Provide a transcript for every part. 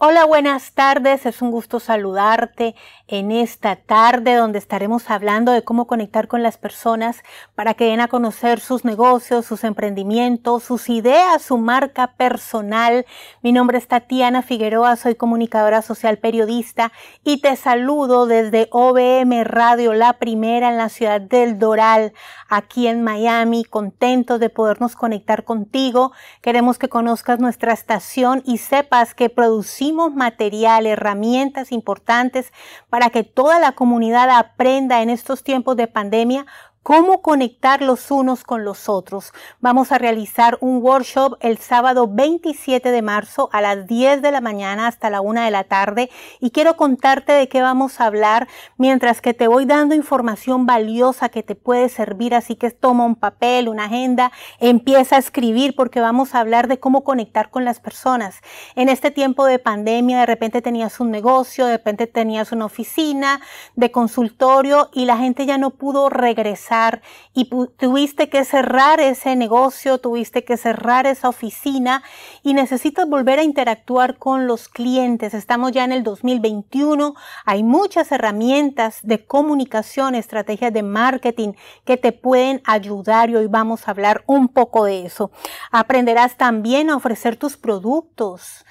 Hola, buenas tardes. Es un gusto saludarte en esta tarde donde estaremos hablando de cómo conectar con las personas para que den a conocer sus negocios, sus emprendimientos, sus ideas, su marca personal. Mi nombre es Tatiana Figueroa, soy comunicadora social periodista y te saludo desde OBM Radio, la primera en la ciudad del Doral, aquí en Miami. contento de podernos conectar contigo. Queremos que conozcas nuestra estación y sepas que producimos materiales, material, herramientas importantes para que toda la comunidad aprenda en estos tiempos de pandemia cómo conectar los unos con los otros. Vamos a realizar un workshop el sábado 27 de marzo a las 10 de la mañana hasta la 1 de la tarde y quiero contarte de qué vamos a hablar mientras que te voy dando información valiosa que te puede servir, así que toma un papel, una agenda, empieza a escribir porque vamos a hablar de cómo conectar con las personas. En este tiempo de pandemia de repente tenías un negocio, de repente tenías una oficina de consultorio y la gente ya no pudo regresar y tuviste que cerrar ese negocio, tuviste que cerrar esa oficina y necesitas volver a interactuar con los clientes. Estamos ya en el 2021, hay muchas herramientas de comunicación, estrategias de marketing que te pueden ayudar y hoy vamos a hablar un poco de eso. Aprenderás también a ofrecer tus productos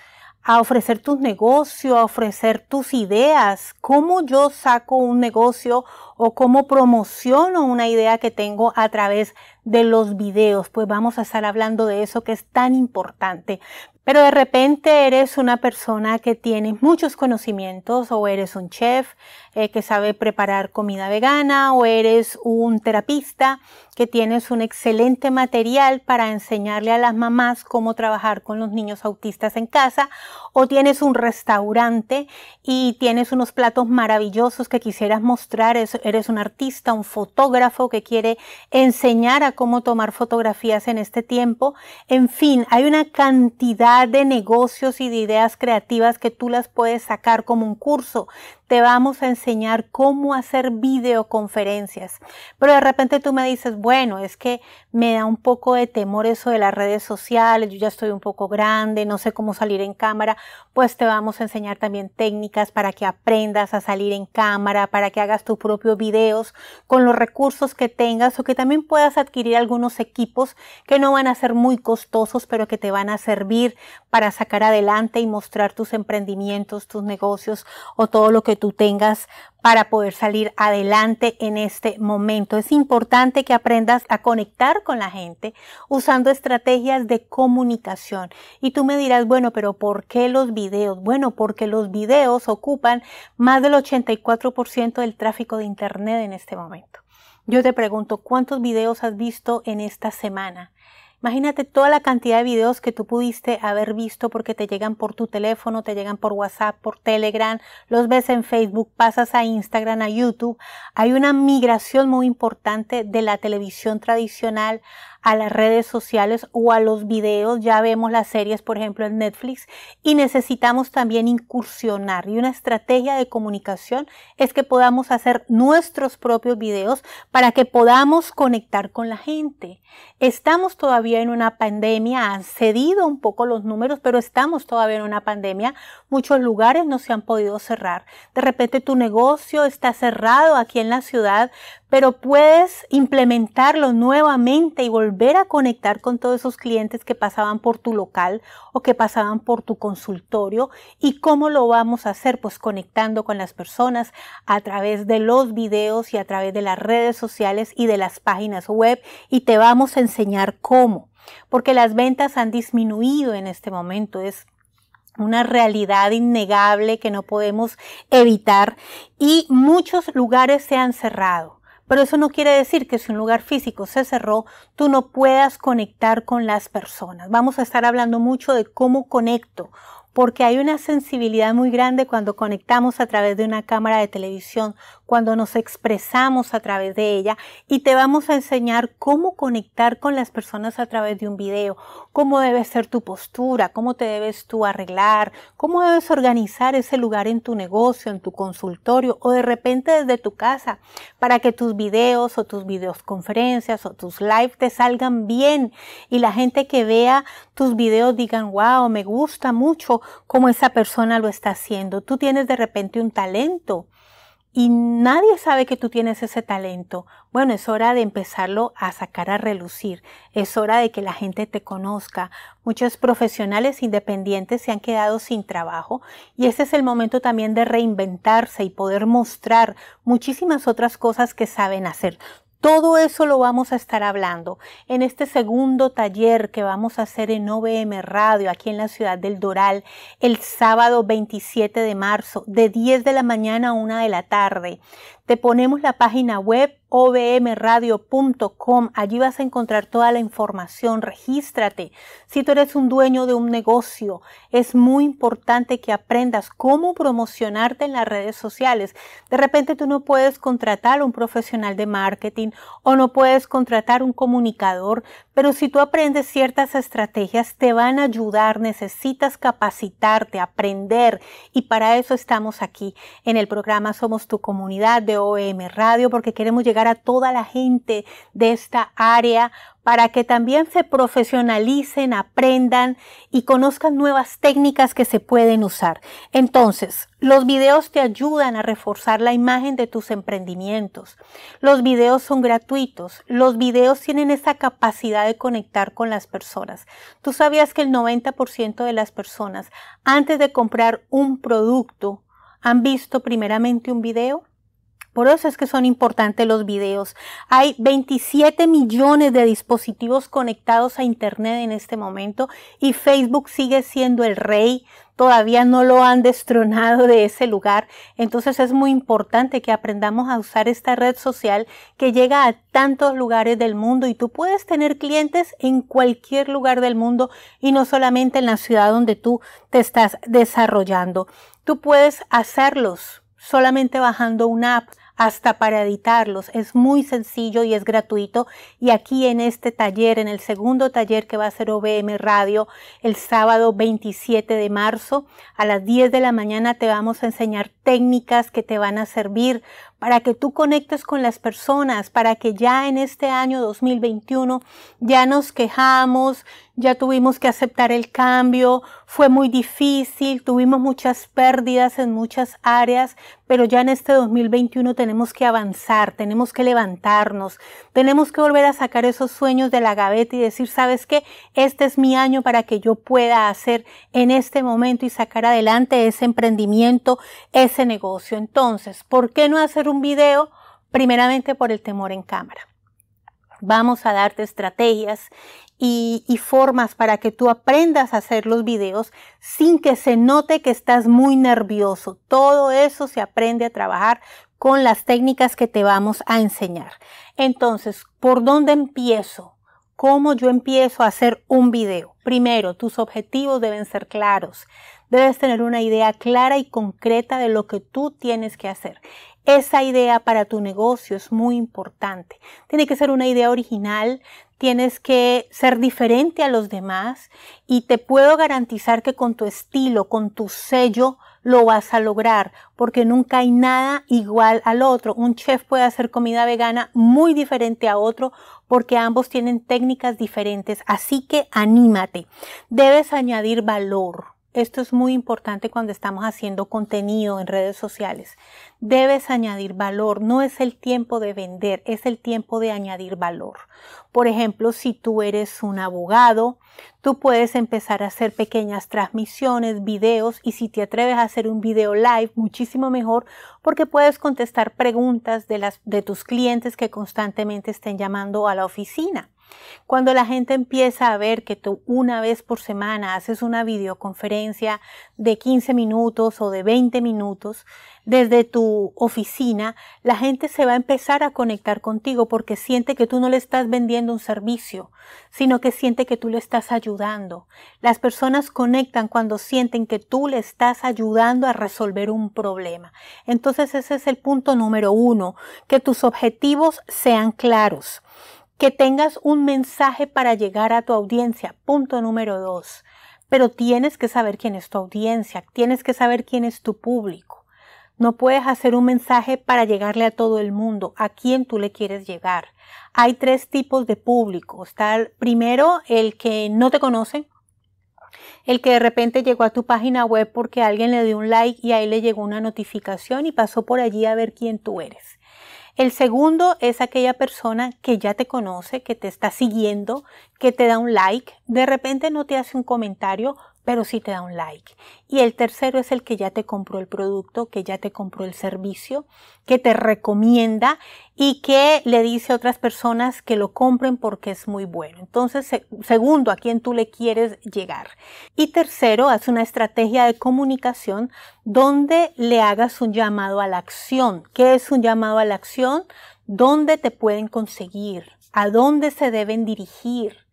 a ofrecer tus negocios, a ofrecer tus ideas, cómo yo saco un negocio o cómo promociono una idea que tengo a través de los videos. Pues vamos a estar hablando de eso que es tan importante pero de repente eres una persona que tiene muchos conocimientos o eres un chef eh, que sabe preparar comida vegana o eres un terapista que tienes un excelente material para enseñarle a las mamás cómo trabajar con los niños autistas en casa o tienes un restaurante y tienes unos platos maravillosos que quisieras mostrar, eres un artista, un fotógrafo que quiere enseñar a cómo tomar fotografías en este tiempo. En fin, hay una cantidad de negocios y de ideas creativas que tú las puedes sacar como un curso te vamos a enseñar cómo hacer videoconferencias. Pero de repente tú me dices, bueno, es que me da un poco de temor eso de las redes sociales, yo ya estoy un poco grande, no sé cómo salir en cámara, pues te vamos a enseñar también técnicas para que aprendas a salir en cámara, para que hagas tus propios videos con los recursos que tengas o que también puedas adquirir algunos equipos que no van a ser muy costosos, pero que te van a servir para sacar adelante y mostrar tus emprendimientos, tus negocios o todo lo que tú tengas para poder salir adelante en este momento. Es importante que aprendas a conectar con la gente usando estrategias de comunicación. Y tú me dirás, bueno, pero ¿por qué los videos? Bueno, porque los videos ocupan más del 84% del tráfico de Internet en este momento. Yo te pregunto, ¿cuántos videos has visto en esta semana? Imagínate toda la cantidad de videos que tú pudiste haber visto porque te llegan por tu teléfono, te llegan por WhatsApp, por Telegram, los ves en Facebook, pasas a Instagram, a YouTube. Hay una migración muy importante de la televisión tradicional a las redes sociales o a los videos. Ya vemos las series, por ejemplo, en Netflix y necesitamos también incursionar. Y una estrategia de comunicación es que podamos hacer nuestros propios videos para que podamos conectar con la gente. Estamos todavía en una pandemia, han cedido un poco los números, pero estamos todavía en una pandemia. Muchos lugares no se han podido cerrar. De repente tu negocio está cerrado aquí en la ciudad, pero puedes implementarlo nuevamente y volver a conectar con todos esos clientes que pasaban por tu local o que pasaban por tu consultorio. ¿Y cómo lo vamos a hacer? Pues conectando con las personas a través de los videos y a través de las redes sociales y de las páginas web y te vamos a enseñar cómo. Porque las ventas han disminuido en este momento. Es una realidad innegable que no podemos evitar y muchos lugares se han cerrado pero eso no quiere decir que si un lugar físico se cerró, tú no puedas conectar con las personas. Vamos a estar hablando mucho de cómo conecto porque hay una sensibilidad muy grande cuando conectamos a través de una cámara de televisión, cuando nos expresamos a través de ella y te vamos a enseñar cómo conectar con las personas a través de un video, cómo debe ser tu postura, cómo te debes tú arreglar, cómo debes organizar ese lugar en tu negocio, en tu consultorio o de repente desde tu casa para que tus videos o tus videoconferencias o tus live te salgan bien y la gente que vea tus videos digan, wow, me gusta mucho como esa persona lo está haciendo. Tú tienes de repente un talento y nadie sabe que tú tienes ese talento. Bueno, es hora de empezarlo a sacar a relucir. Es hora de que la gente te conozca. Muchos profesionales independientes se han quedado sin trabajo y ese es el momento también de reinventarse y poder mostrar muchísimas otras cosas que saben hacer. Todo eso lo vamos a estar hablando en este segundo taller que vamos a hacer en OBM Radio aquí en la ciudad del Doral el sábado 27 de marzo de 10 de la mañana a 1 de la tarde. Te ponemos la página web obmradio.com. Allí vas a encontrar toda la información. Regístrate. Si tú eres un dueño de un negocio, es muy importante que aprendas cómo promocionarte en las redes sociales. De repente tú no puedes contratar a un profesional de marketing o no puedes contratar un comunicador, pero si tú aprendes ciertas estrategias te van a ayudar, necesitas capacitarte, aprender y para eso estamos aquí en el programa Somos tu comunidad de OM Radio porque queremos llegar a toda la gente de esta área para que también se profesionalicen, aprendan y conozcan nuevas técnicas que se pueden usar. Entonces, los videos te ayudan a reforzar la imagen de tus emprendimientos. Los videos son gratuitos. Los videos tienen esa capacidad de conectar con las personas. Tú sabías que el 90% de las personas antes de comprar un producto han visto primeramente un video. Por eso es que son importantes los videos. Hay 27 millones de dispositivos conectados a Internet en este momento y Facebook sigue siendo el rey. Todavía no lo han destronado de ese lugar. Entonces es muy importante que aprendamos a usar esta red social que llega a tantos lugares del mundo y tú puedes tener clientes en cualquier lugar del mundo y no solamente en la ciudad donde tú te estás desarrollando. Tú puedes hacerlos solamente bajando una app hasta para editarlos. Es muy sencillo y es gratuito. Y aquí en este taller, en el segundo taller que va a ser OBM Radio, el sábado 27 de marzo, a las 10 de la mañana te vamos a enseñar técnicas que te van a servir para que tú conectes con las personas, para que ya en este año 2021 ya nos quejamos, ya tuvimos que aceptar el cambio, fue muy difícil, tuvimos muchas pérdidas en muchas áreas, pero ya en este 2021 tenemos que avanzar, tenemos que levantarnos, tenemos que volver a sacar esos sueños de la gaveta y decir, ¿sabes qué? Este es mi año para que yo pueda hacer en este momento y sacar adelante ese emprendimiento, ese negocio. Entonces, ¿por qué no hacer un video primeramente por el temor en cámara. Vamos a darte estrategias y, y, formas para que tú aprendas a hacer los videos sin que se note que estás muy nervioso. Todo eso se aprende a trabajar con las técnicas que te vamos a enseñar. Entonces, ¿por dónde empiezo? ¿Cómo yo empiezo a hacer un video? Primero, tus objetivos deben ser claros. Debes tener una idea clara y concreta de lo que tú tienes que hacer esa idea para tu negocio es muy importante. Tiene que ser una idea original, tienes que ser diferente a los demás y te puedo garantizar que con tu estilo, con tu sello, lo vas a lograr, porque nunca hay nada igual al otro. Un chef puede hacer comida vegana muy diferente a otro, porque ambos tienen técnicas diferentes. Así que anímate. Debes añadir valor esto es muy importante cuando estamos haciendo contenido en redes sociales. Debes añadir valor, no es el tiempo de vender, es el tiempo de añadir valor. Por ejemplo, si tú eres un abogado, tú puedes empezar a hacer pequeñas transmisiones, videos y si te atreves a hacer un video live, muchísimo mejor porque puedes contestar preguntas de, de tus clientes que constantemente estén llamando a la oficina. Cuando la gente empieza a ver que tú una vez por semana haces una videoconferencia de 15 minutos o de 20 minutos desde tu oficina, la gente se va a empezar a conectar contigo porque siente que tú no le estás vendiendo un servicio, sino que siente que tú le estás ayudando. Las personas conectan cuando sienten que tú le estás ayudando a resolver un problema. Entonces ese es el punto número uno, que tus objetivos sean claros que tengas un mensaje para llegar a tu audiencia. Punto número dos. Pero tienes que saber quién es tu audiencia, tienes que saber quién es tu público. No puedes hacer un mensaje para llegarle a todo el mundo, a quién tú le quieres llegar. Hay tres tipos de público. Está primero el que no te conoce, el que de repente llegó a tu página web porque alguien le dio un like y ahí le llegó una notificación y pasó por allí a ver quién tú eres. El segundo es aquella persona que ya te conoce, que te está siguiendo, que te da un like, de repente no te hace un comentario, pero sí te da un like. Y el tercero es el que ya te compró el producto, que ya te compró el servicio, que te recomienda y que le dice a otras personas que lo compren porque es muy bueno. Entonces, segundo, a quién tú le quieres llegar. Y tercero, haz una estrategia de comunicación donde le hagas un llamado a la acción. ¿Qué es un llamado a la acción? ¿Dónde te pueden conseguir? ¿A dónde se deben dirigir?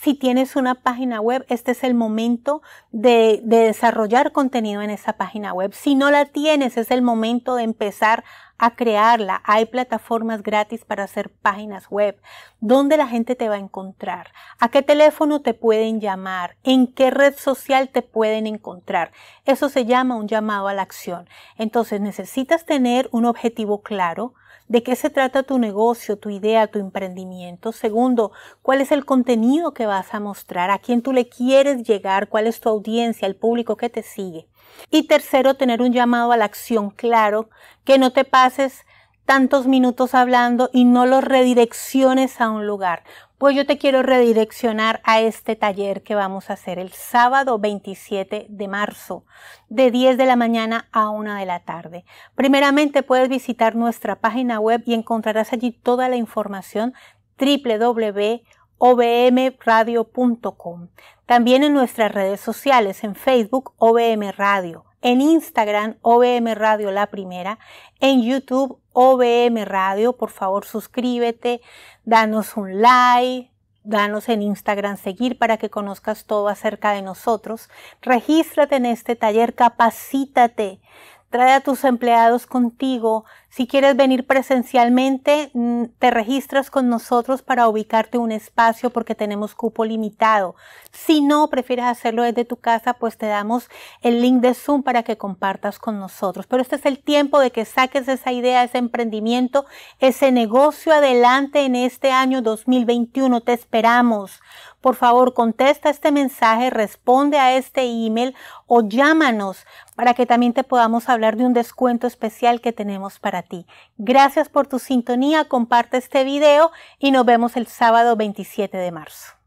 Si tienes una página web, este es el momento de, desarrollar contenido en esa página web. Si no la tienes, es el momento de empezar a crearla. Hay plataformas gratis para hacer páginas web. ¿Dónde la gente te va a encontrar? ¿A qué teléfono te pueden llamar? ¿En qué red social te pueden encontrar? Eso se llama un llamado a la acción. Entonces necesitas tener un objetivo claro, de qué se trata tu negocio, tu idea, tu emprendimiento. Segundo, cuál es el contenido que vas a mostrar, a quién tú le quieres llegar, cuál es tu audiencia, el público que te sigue. Y tercero, tener un llamado a la acción claro, que no te pases tantos minutos hablando y no los redirecciones a un lugar, pues yo te quiero redireccionar a este taller que vamos a hacer el sábado 27 de marzo, de 10 de la mañana a 1 de la tarde. Primeramente puedes visitar nuestra página web y encontrarás allí toda la información www.ovmradio.com También en nuestras redes sociales, en Facebook, OVM Radio, en Instagram, OVM Radio La Primera, en YouTube, OBM Radio. Por favor, suscríbete, danos un like, danos en Instagram seguir para que conozcas todo acerca de nosotros. Regístrate en este taller, capacítate, trae a tus empleados contigo, si quieres venir presencialmente, mm, te registras con nosotros para ubicarte un espacio porque tenemos cupo limitado. Si no, prefieres hacerlo desde tu casa, pues te damos el link de Zoom para que compartas con nosotros. Pero este es el tiempo de que saques esa idea, ese emprendimiento, ese negocio adelante en este año 2021. Te esperamos. Por favor, contesta este mensaje, responde a este email o llámanos para que también te podamos hablar de un descuento especial que tenemos para ti. Gracias por tu sintonía, comparte este video y nos vemos el sábado 27 de marzo.